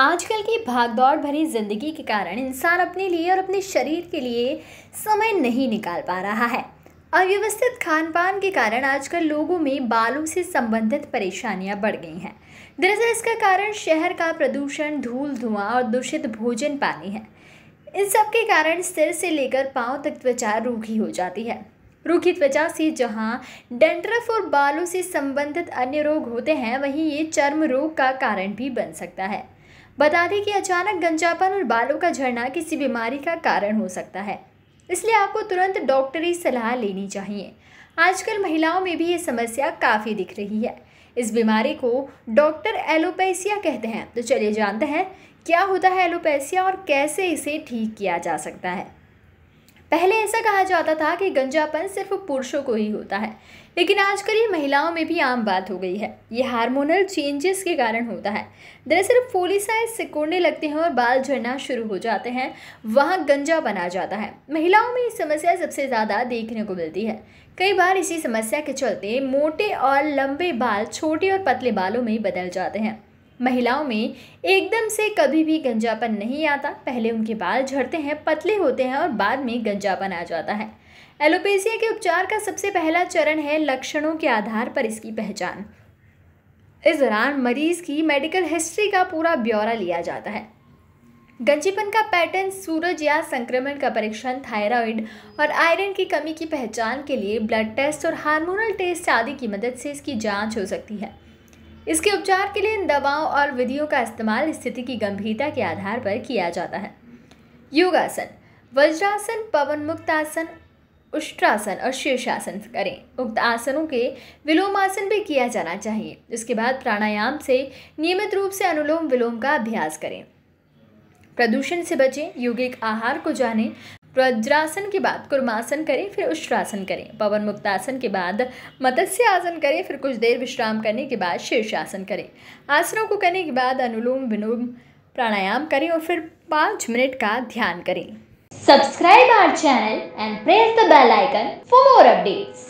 आजकल की भागदौड़ भरी ज़िंदगी के कारण इंसान अपने लिए और अपने शरीर के लिए समय नहीं निकाल पा रहा है अव्यवस्थित खान पान के कारण आजकल लोगों में बालों से संबंधित परेशानियां बढ़ गई हैं दरअसल इसका कारण शहर का प्रदूषण धूल धुआं और दूषित भोजन पानी है इन सब के कारण सिर से लेकर पाँव तक त्वचा रूखी हो जाती है रूखी त्वचा से जहाँ डेंड्रफ और बालों से संबंधित अन्य रोग होते हैं वहीं ये चर्म रोग का कारण भी बन सकता है बता दें कि अचानक गंजापन और बालों का झड़ना किसी बीमारी का कारण हो सकता है इसलिए आपको तुरंत डॉक्टरी सलाह लेनी चाहिए आजकल महिलाओं में भी ये समस्या काफ़ी दिख रही है इस बीमारी को डॉक्टर एलोपैसिया कहते हैं तो चलिए जानते हैं क्या होता है एलोपैसिया और कैसे इसे ठीक किया जा सकता है पहले ऐसा कहा जाता था कि गंजापन सिर्फ पुरुषों को ही होता है लेकिन आजकल ये महिलाओं में भी आम बात हो गई है ये हार्मोनल चेंजेस के कारण होता है दरअसल फोलिसाइज सिकोड़ने लगते हैं और बाल झड़ना शुरू हो जाते हैं वहाँ गंजा बना जाता है महिलाओं में ये समस्या सबसे ज़्यादा देखने को मिलती है कई बार इसी समस्या के चलते मोटे और लंबे बाल छोटे और पतले बालों में बदल जाते हैं महिलाओं में एकदम से कभी भी गंजापन नहीं आता पहले उनके बाल झड़ते हैं पतले होते हैं और बाद में गंजापन आ जाता है एलोपेसिया के उपचार का सबसे पहला चरण है लक्षणों के आधार पर इसकी पहचान इस दौरान मरीज की मेडिकल हिस्ट्री का पूरा ब्यौरा लिया जाता है गंजीपन का पैटर्न सूरज या संक्रमण का परीक्षण थायराइड और आयरन की कमी की पहचान के लिए ब्लड टेस्ट और हार्मोनल टेस्ट आदि की मदद से इसकी जांच हो सकती है इसके उपचार के लिए इन दवाओं और विधियों का इस्तेमाल स्थिति की गंभीरता के आधार पर किया जाता है योगासन वज्रासन पवन मुक्त आसन उष्ट्रासन और शीर्षासन करें उक्त आसनों के विलोमासन भी किया जाना चाहिए उसके बाद प्राणायाम से नियमित रूप से अनुलोम विलोम का अभ्यास करें प्रदूषण से बचें यौगिक आहार को जानें वज्रासन के बाद कुर्मासन करें फिर उष्ट्रासन करें पवन मुक्तासन के बाद मत्स्य आसन करें फिर कुछ देर विश्राम करने के बाद शीर्षासन करें आसनों को करने के बाद अनुलोम विलोम प्राणायाम करें और फिर पाँच मिनट का ध्यान करें subscribe our channel and press the bell icon for more updates